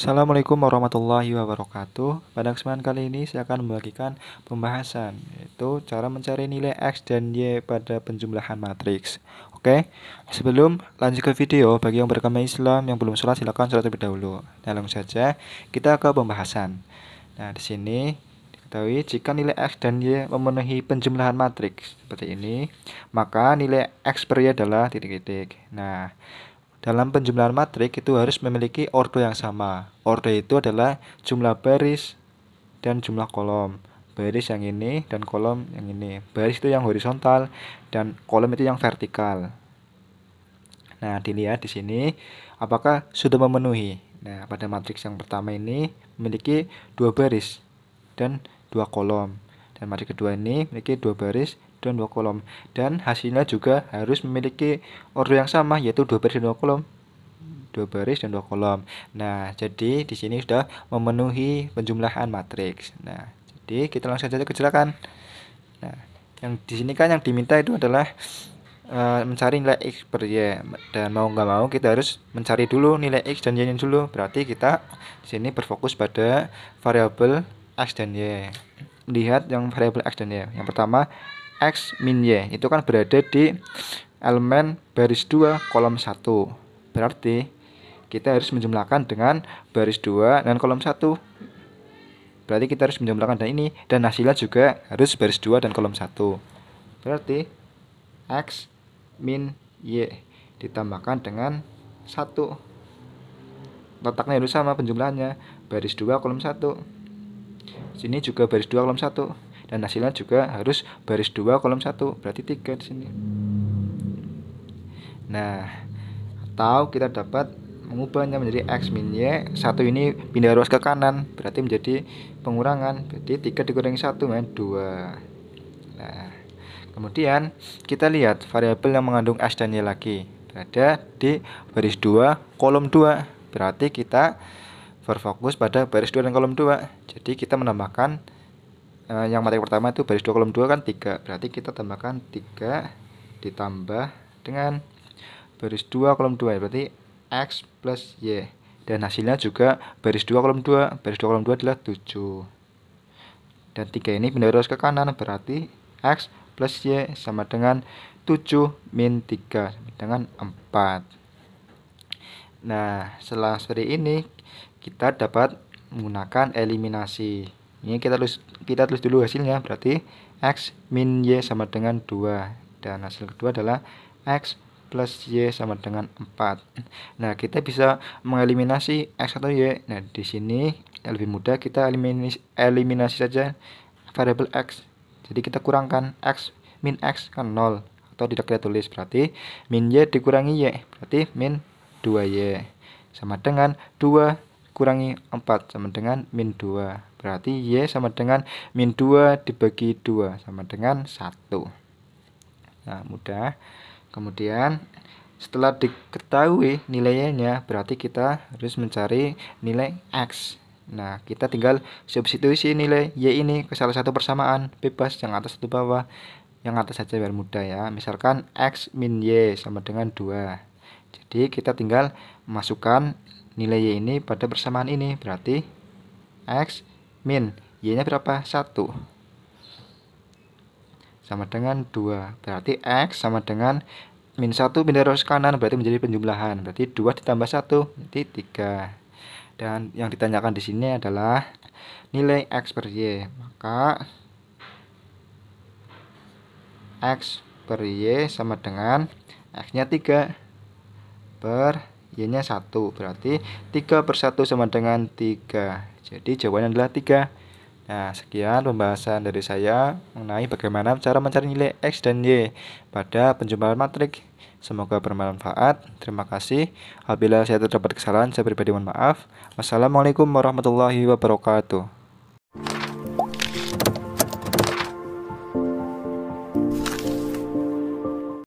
Assalamualaikum warahmatullahi wabarakatuh. Pada kesempatan kali ini saya akan membagikan pembahasan yaitu cara mencari nilai X dan Y pada penjumlahan matriks. Oke. Sebelum lanjut ke video, bagi yang beragama Islam yang belum sholat silakan sholat terlebih dahulu. Nah, saja kita ke pembahasan. Nah, di sini diketahui jika nilai X dan Y memenuhi penjumlahan matriks seperti ini, maka nilai X per Y adalah titik-titik. Nah, dalam penjumlahan matriks itu harus memiliki ordo yang sama. Ordo itu adalah jumlah baris dan jumlah kolom. Baris yang ini dan kolom yang ini. Baris itu yang horizontal dan kolom itu yang vertikal. Nah, dilihat di sini apakah sudah memenuhi. Nah, pada matriks yang pertama ini memiliki dua baris dan dua kolom. Dan matriks kedua ini memiliki dua baris dan 2 kolom dan hasilnya juga harus memiliki ordo yang sama yaitu 2 baris dan 2 kolom 2 baris dan 2 kolom nah jadi di sini sudah memenuhi penjumlahan matriks nah jadi kita langsung saja kerjakan nah yang di sini kan yang diminta itu adalah uh, mencari nilai x per y dan mau nggak mau kita harus mencari dulu nilai x dan y nya dulu berarti kita di sini berfokus pada variabel x dan y lihat yang variabel x dan y yang pertama X min Y itu kan berada di elemen baris 2 kolom 1 berarti kita harus menjumlahkan dengan baris 2 dan kolom 1 berarti kita harus menjumlahkan dan ini dan hasilnya juga harus baris 2 dan kolom 1 berarti X min Y ditambahkan dengan 1 letaknya harus sama penjumlahannya baris 2 kolom 1 sini juga baris 2 kolom 1 dan hasilnya juga harus baris 2 kolom 1 berarti 3 di sini nah atau kita dapat mengubahnya menjadi X min Y satu ini pindah ruas ke kanan berarti menjadi pengurangan berarti 3 dikurangi 1 main 2 nah kemudian kita lihat variabel yang mengandung X dan Y lagi berada di baris 2 kolom 2 berarti kita berfokus pada baris 2 dan kolom 2 jadi kita menambahkan Eh, yang materi pertama itu baris 2 kolom 2 kan 3 berarti kita tambahkan 3 ditambah dengan baris 2 kolom 2 ya. berarti X plus Y dan hasilnya juga baris 2 kolom 2 baris 2 kolom 2 adalah 7 dan 3 ini pindah terus ke kanan berarti X plus Y sama dengan 7 min 3 dengan 4 nah setelah seri ini kita dapat menggunakan eliminasi ini kita tulis, kita tulis dulu hasilnya, berarti X min Y sama dengan 2. Dan hasil kedua adalah X plus Y sama dengan 4. Nah, kita bisa mengeliminasi X atau Y. Nah, di sini lebih mudah kita eliminasi, eliminasi saja variabel X. Jadi kita kurangkan X min X kan 0 atau tidak kita tulis berarti min Y dikurangi Y berarti min 2Y sama dengan 2 kurangi 4 sama dengan min 2 Berarti Y sama dengan min 2 dibagi 2 sama dengan 1. Nah, mudah. Kemudian setelah diketahui nilainya, berarti kita harus mencari nilai X. Nah, kita tinggal substitusi nilai Y ini ke salah satu persamaan bebas yang atas atau bawah. Yang atas saja biar mudah ya. Misalkan X min Y sama dengan 2. Jadi kita tinggal masukkan nilai Y ini pada persamaan ini. Berarti X min y-nya berapa? 1 sama dengan 2 berarti x sama dengan min 1 pindah terus kanan berarti menjadi penjumlahan berarti 2 ditambah 1 berarti 3 dan yang ditanyakan di sini adalah nilai x per y maka x per y sama dengan x nya 3 per Y nya 1 berarti 3 per 1 sama dengan 3 jadi jawabannya adalah 3 nah sekian pembahasan dari saya mengenai bagaimana cara mencari nilai X dan Y pada penjumlahan matrik semoga bermanfaat terima kasih apabila saya terdapat kesalahan saya pribadi mohon maaf wassalamualaikum warahmatullahi wabarakatuh